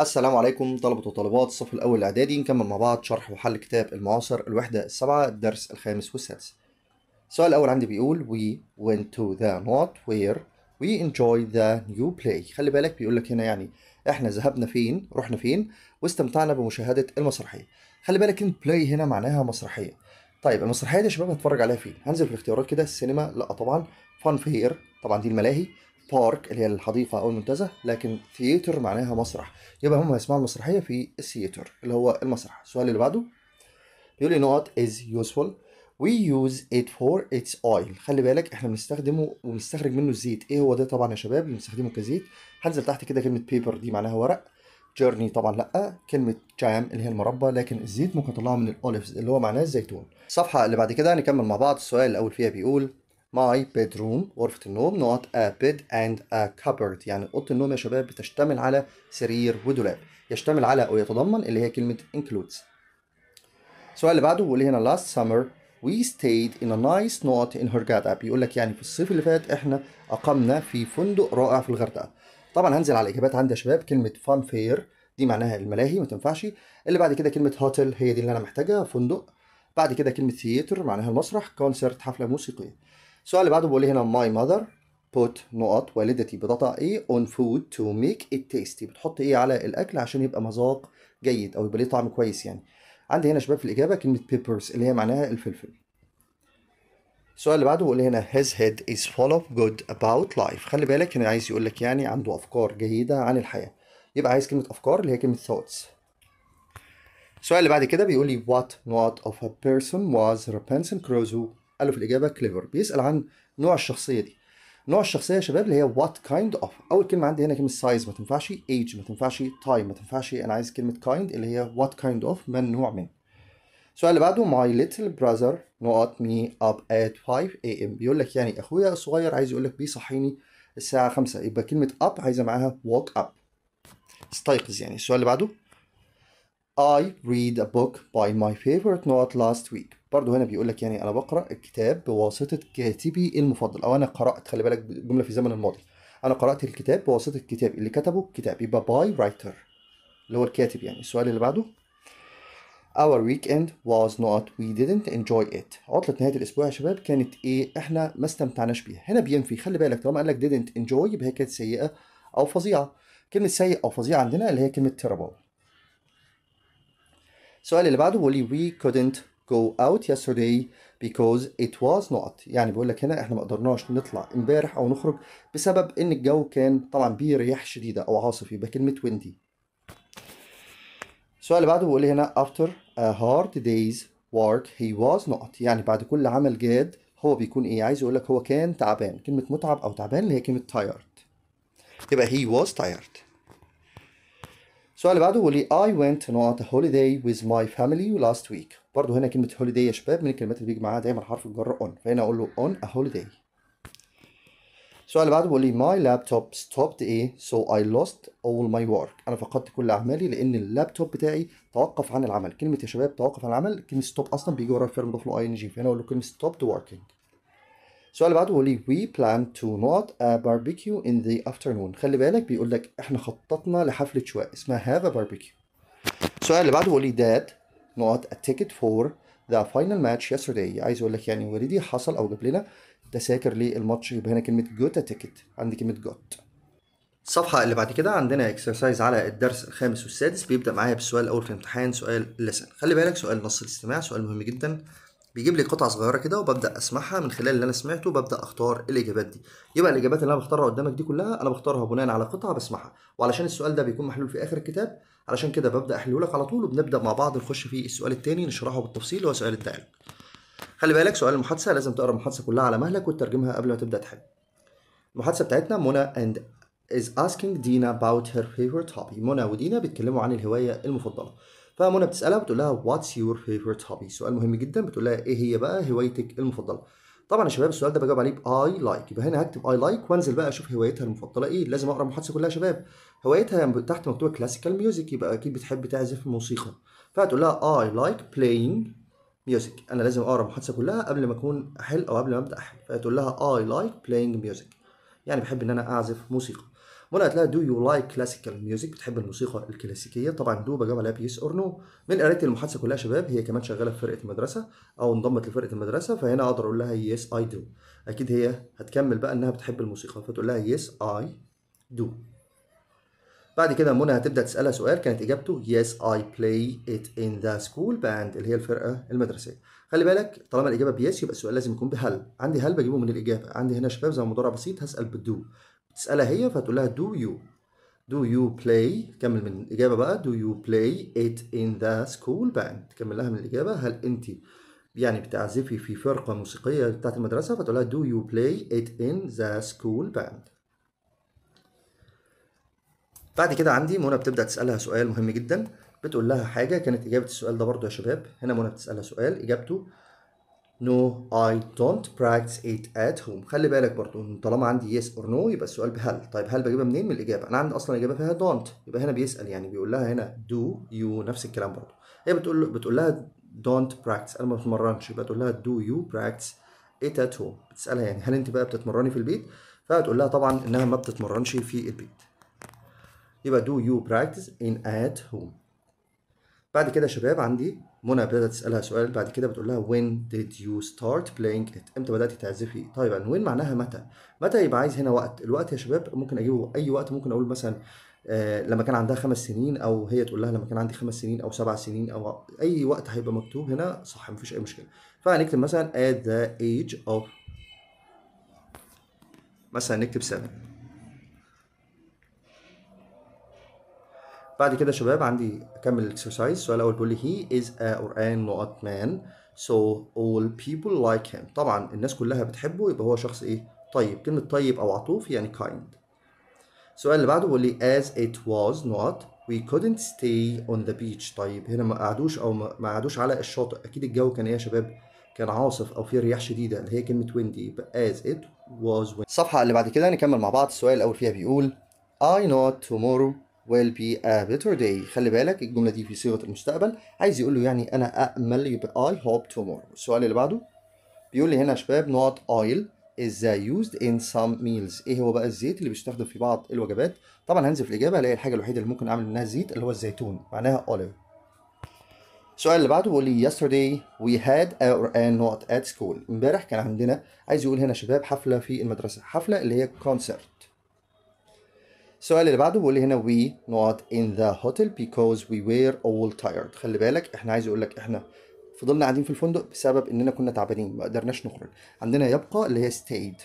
السلام عليكم طلبة وطالبات الصف الأول الإعدادي نكمل مع بعض شرح وحل كتاب المعاصر الوحدة السبعة الدرس الخامس والسادس. السؤال الأول عندي بيقول we went to the not where we enjoy the new play. خلي بالك بيقول لك هنا يعني إحنا ذهبنا فين رحنا فين واستمتعنا بمشاهدة المسرحية. خلي بالك إن play هنا معناها مسرحية. طيب المسرحية دي يا شباب هتفرج عليها فين؟ هنزل في الاختيارات كده السينما لأ طبعا فان فير طبعا دي الملاهي بارك اللي هي الحديقة أو المنتزه لكن ثياتر معناها مسرح يبقى هم هيسمعوا المسرحية في الثياتر اللي هو المسرح السؤال اللي بعده بيقول لي نقط is useful we use it for its oil خلي بالك احنا بنستخدمه وبنستخرج منه الزيت ايه هو ده طبعا يا شباب بنستخدمه كزيت هنزل تحت كده كلمة بيبر دي معناها ورق جيرني طبعا لا كلمه جام اللي هي المربى لكن الزيت ممكن تطلعه من الاوليفز اللي هو معناه الزيتون الصفحه اللي بعد كده هنكمل مع بعض السؤال الاول فيها بيقول my bedroom غرفة النوم not a bed and a cupboard يعني أوضة النوم يا شباب بتشتمل على سرير ودولاب يشتمل على أو يتضمن اللي هي كلمة includes السؤال اللي بعده بيقول هنا last summer we stayed in a nice not in Hurghada بيقول لك يعني في الصيف اللي فات احنا أقمنا في فندق رائع في الغردقة طبعا هنزل على الإجابات عندي يا شباب كلمة فان فير دي معناها الملاهي ما تنفعش اللي بعد كده كلمة hotel هي دي اللي أنا محتاجها فندق بعد كده كلمة ثياتر معناها المسرح كونسرت حفلة موسيقية السؤال اللي بعده بيقول هنا ماي ماذر put نقط والدتي بتضع ايه on food to make it tasty بتحط ايه على الاكل عشان يبقى مذاق جيد او يبقى ليه طعم كويس يعني عندي هنا شباب في الاجابه كلمه peppers اللي هي معناها الفلفل السؤال اللي بعده بيقول هنا his head is full of good about life خلي بالك انا عايز يقول لك يعني عنده افكار جيده عن الحياه يبقى عايز كلمه افكار اللي هي كلمه thoughts السؤال اللي بعد كده بيقول لي what not of a person was repentant Crusoe قال له في الاجابه كليفر بيسال عن نوع الشخصيه دي نوع الشخصيه يا شباب اللي هي وات كايند اوف اول كلمه عندي هنا كلمه سايز ما تنفعش ايج ما تنفعش تايم ما تنفعش انا عايز كلمه كايند اللي هي وات كايند اوف من نوع من السؤال اللي بعده ماي ليتل براذر نقط مي اب ات 5 اي ام بيقول لك يعني اخويا الصغير عايز يقول لك بيصحيني الساعه 5 يبقى كلمه اب عايزه معاها ووك اب استيقظ يعني السؤال اللي بعده I read a book by my favorite note last week برضه هنا بيقول لك يعني انا بقرا الكتاب بواسطه كاتبي المفضل او انا قرات خلي بالك جمله في زمن الماضي انا قرات الكتاب بواسطه الكتاب اللي كتبه كتابي يبقى باي رايتر اللي هو الكاتب يعني السؤال اللي بعده Our weekend was not we didn't enjoy it عطلة نهاية الأسبوع يا شباب كانت إيه إحنا ما استمتعناش بيها هنا بينفي خلي بالك طالما قال لك didn't enjoy يبقى هي كانت سيئة أو فظيعة كلمة سيء أو فظيعة عندنا اللي هي كلمة terrible السؤال اللي بعده بيقول لي we couldn't go out yesterday because it was not يعني بيقول لك هنا احنا ما قدرناش نطلع امبارح او نخرج بسبب ان الجو كان طبعا بيه رياح شديده او عاصف يبقى كلمه windy السؤال اللي بعده بيقول هنا after a hard day's work he was not يعني بعد كل عمل جاد هو بيكون ايه عايز يقول لك هو كان تعبان كلمه متعب او تعبان اللي هي كلمه tired يبقى he was tired السؤال اللي بعده بيقول لي I went a holiday with my family last week برضه هنا كلمة holiday يا شباب من الكلمات اللي بيجي معاها دايما حرف الجر on فهنا أقول له on a holiday السؤال اللي بعده بيقول لي my laptop stopped ايه so I lost all my work أنا فقدت كل أعمالي لأن اللابتوب بتاعي توقف عن العمل كلمة يا شباب توقف عن العمل كلمة stop أصلا بيجي ورا الفيرم ضاف له ing فهنا أقول له كلمة stopped working السؤال اللي بعده بيقول لي we plan to not a barbecue in the afternoon خلي بالك بيقول لك احنا خططنا لحفلة شواء اسمها have a barbecue السؤال اللي بعده بيقول لي dad not a ticket for the final match yesterday عايز اقول لك يعني والدي حصل او جاب لنا تذاكر للماتش يبقى هنا كلمة ا تيكت عندي كلمة جوت الصفحة اللي بعد كده عندنا اكسرسايز على الدرس الخامس والسادس بيبدأ معايا بالسؤال الأول في الامتحان سؤال اللسن خلي بالك سؤال نص الاستماع سؤال مهم جدا بيجيب لي قطع صغيره كده وببدا اسمعها من خلال اللي انا سمعته ببدا اختار الاجابات دي يبقى الاجابات اللي انا بختارها قدامك دي كلها انا بختارها بناء على قطعه بسمعها وعلشان السؤال ده بيكون محلول في اخر الكتاب علشان كده ببدا احله لك على طول وبنبدا مع بعض نخش في السؤال الثاني نشرحه بالتفصيل هو سؤال التعلم خلي بالك سؤال المحادثه لازم تقرا المحادثه كلها على مهلك وتترجمها قبل ما تبدا تحل المحادثه بتاعتنا منى اند از اسكينج دينا اباوت هير favorite هوبي منى ودينا بيتكلموا عن الهوايه المفضله. فمنى بتسالها بتقول لها واتس يور فيفورت هوبي سؤال مهم جدا بتقول لها ايه هي بقى هوايتك المفضله طبعا يا شباب السؤال ده بجاوب عليه باي لايك يبقى هنا هكتب اي لايك وانزل بقى اشوف هوايتها المفضله ايه لازم اقرا المحادثه كلها يا شباب هوايتها يعني تحت مكتوبه كلاسيكال ميوزك يبقى اكيد بتحب تعزف موسيقى فهتقول لها اي لايك بلاينج ميوزك انا لازم اقرا المحادثه كلها قبل ما اكون احل او قبل ما ابدا احل فهتقول لها اي لايك بلاينج ميوزك يعني بحب ان انا اعزف موسيقى ولا هتلاقي دو يو لايك كلاسيكال ميوزك بتحب الموسيقى الكلاسيكيه طبعا دو بجاوب عليها بيس اور نو من قريت المحادثه كلها شباب هي كمان شغاله في فرقه المدرسه او انضمت لفرقه المدرسه فهنا اقدر اقول لها يس اي دو اكيد هي هتكمل بقى انها بتحب الموسيقى فتقول لها يس اي دو بعد كده منى هتبدا تسالها سؤال كانت اجابته يس اي بلاي ات ان ذا سكول باند اللي هي الفرقه المدرسيه خلي بالك طالما الاجابه بيس يبقى السؤال لازم يكون بهل عندي هل بجيبه من الاجابه عندي هنا شباب زي مضارع بسيط هسال بدو تسألها هي فتقول لها do you do you play كمل من الإجابة بقى do you play it in the school band كمل لها من الإجابة هل أنت يعني بتعزفي في فرقة موسيقية بتاعت المدرسة فتقول لها do you play it in the school band بعد كده عندي منى بتبدأ تسألها سؤال مهم جدا بتقول لها حاجة كانت إجابة السؤال ده برضو يا شباب هنا منى بتسألها سؤال إجابته No, I don't practice it at home. خلي بالك برضو طالما عندي yes or no يبقى السؤال بهل. طيب هل بجيبها منين؟ من الإجابة. أنا عندي أصلا إجابة فيها don't. يبقى هنا بيسأل يعني بيقول لها هنا do you نفس الكلام برضو. هي بتقول بتقول لها don't practice أنا ما بتمرنش يبقى تقول لها do you practice it at home. بتسألها يعني هل أنت بقى بتتمرني في البيت؟ فهتقول لها طبعا إنها ما بتتمرنش في البيت. يبقى do you practice in at home. بعد كده شباب عندي منى بدات تسالها سؤال بعد كده بتقول لها when did you start playing it امتى بدات تعزفي طيب وين معناها متى متى يبقى عايز هنا وقت الوقت يا شباب ممكن اجيبه اي وقت ممكن اقول مثلا آه، لما كان عندها خمس سنين او هي تقول لها لما كان عندي خمس سنين او سبع سنين او اي وقت هيبقى مكتوب هنا صح مفيش اي مشكله فهنكتب مثلا at the age of مثلا نكتب 7 بعد كده شباب عندي اكمل الاكسرسايز السؤال الاول بيقول لي هي از ا قران نوت مان سو اول بيبل لايك هيم طبعا الناس كلها بتحبه يبقى هو شخص ايه طيب كلمه طيب او عطوف يعني كايند السؤال اللي بعده بيقول لي as it was not we couldn't stay on the beach طيب هنا ما قعدوش او ما قعدوش على الشاطئ اكيد الجو كان ايه يا شباب كان عاصف او في رياح شديده اللي هي كلمه ويندي as it was wind. الصفحه اللي بعد كده هنكمل مع بعض السؤال الاول فيها بيقول I know tomorrow will be a better day خلي بالك الجمله دي في صيغه المستقبل عايز يقول له يعني انا امل يبقى I hope tomorrow السؤال اللي بعده بيقول لي هنا يا شباب not oil is uh, used in some meals ايه هو بقى الزيت اللي بيستخدم في بعض الوجبات طبعا هنزل في الاجابه هلاقي الحاجه الوحيده اللي ممكن اعمل منها زيت اللي هو الزيتون معناها olive السؤال اللي بعده بيقول لي yesterday we had a and not at school امبارح كان عندنا عايز يقول هنا شباب حفله في المدرسه حفله اللي هي كونسرت السؤال اللي بعده بيقول لي هنا we not in the hotel because we were all tired خلي بالك احنا عايز اقول لك احنا فضلنا قاعدين في الفندق بسبب اننا كنا تعبانين ما قدرناش نخرج عندنا يبقى اللي هي stayed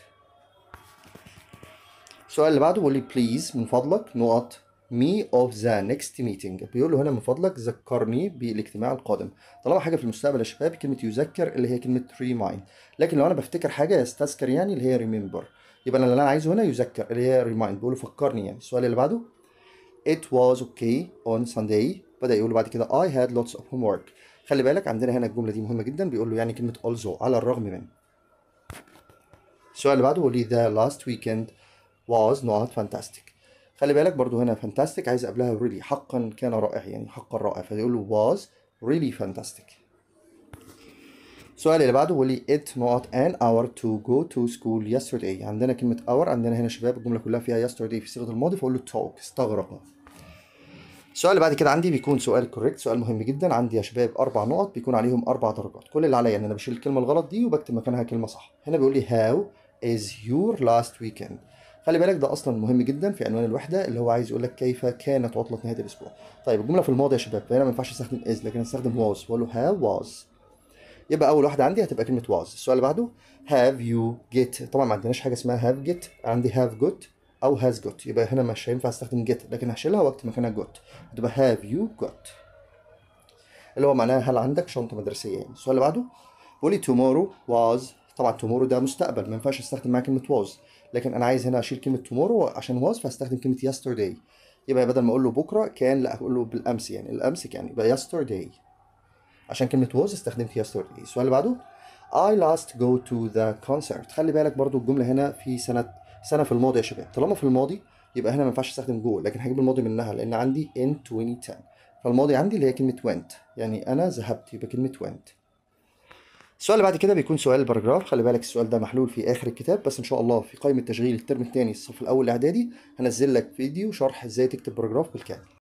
السؤال اللي بعده بيقول لي please من فضلك نقط me of the next meeting بيقول له هنا من فضلك ذكرني بالاجتماع القادم طالما حاجه في المستقبل يا شباب كلمه يذكر اللي هي كلمه remind لكن لو انا بفتكر حاجه يستذكر يعني اللي هي remember يبقى انا اللي انا عايزه هنا يذكر اللي هي remind بيقول له فكرني يعني السؤال اللي بعده it was okay on Sunday بدا يقول له بعد كده I had lots of homework خلي بالك عندنا هنا الجمله دي مهمه جدا بيقول له يعني كلمه also على الرغم من السؤال اللي بعده بيقول لي the last weekend was not fantastic خلي بالك برضو هنا فانتاستيك عايز قبلها ريلي really. حقا كان رائع يعني حقا رائع فيقول له واز ريلي فانتاستيك السؤال اللي بعده بيقول لي it not an hour to go to school yesterday عندنا كلمة hour عندنا هنا شباب الجملة كلها فيها yesterday في صيغة الماضي فأقول له talk استغرق السؤال اللي بعد كده عندي بيكون سؤال كوريكت سؤال مهم جدا عندي يا شباب أربع نقط بيكون عليهم أربع درجات كل اللي عليا إن أنا بشيل الكلمة الغلط دي وبكتب مكانها كلمة صح هنا بيقول لي how is your last weekend خلي بالك ده اصلا مهم جدا في عنوان الوحده اللي هو عايز يقول لك كيف كانت عطله نهايه الاسبوع طيب الجمله في الماضي يا شباب فهنا ما ينفعش استخدم از لكن استخدم واز واقول له هاف واز يبقى اول واحده عندي هتبقى كلمه واز السؤال اللي بعده هاف يو جيت طبعا ما عندناش حاجه اسمها هاف جيت عندي هاف جوت او هاز جوت يبقى هنا مش هينفع استخدم جيت لكن هشيلها وقت مكانها جوت هتبقى هاف يو جوت اللي هو معناها هل عندك شنطه مدرسيه يعني السؤال اللي بعده لي تومورو واز طبعا تومورو ده مستقبل ما ينفعش استخدم معاه كلمه واز لكن انا عايز هنا اشيل كلمه تومورو عشان واز فاستخدم كلمه يسترداي يبقى بدل ما اقول له بكره كان لا اقول له بالامس يعني الامس كان يبقى yesterday عشان كلمه was استخدمت yesterday السؤال اللي بعده I last go to the concert خلي بالك برضو الجمله هنا في سنه سنه في الماضي يا شباب طالما في الماضي يبقى هنا ما ينفعش استخدم جو لكن هجيب الماضي منها لان عندي in 2010 فالماضي عندي اللي هي كلمه went يعني انا ذهبت يبقى كلمه went السؤال اللي بعد كده بيكون سؤال الباراجراف خلي بالك السؤال ده محلول في اخر الكتاب بس ان شاء الله في قائمه تشغيل الترم الثاني الصف الاول الاعدادي هنزل لك فيديو شرح ازاي تكتب باراجراف بالكامل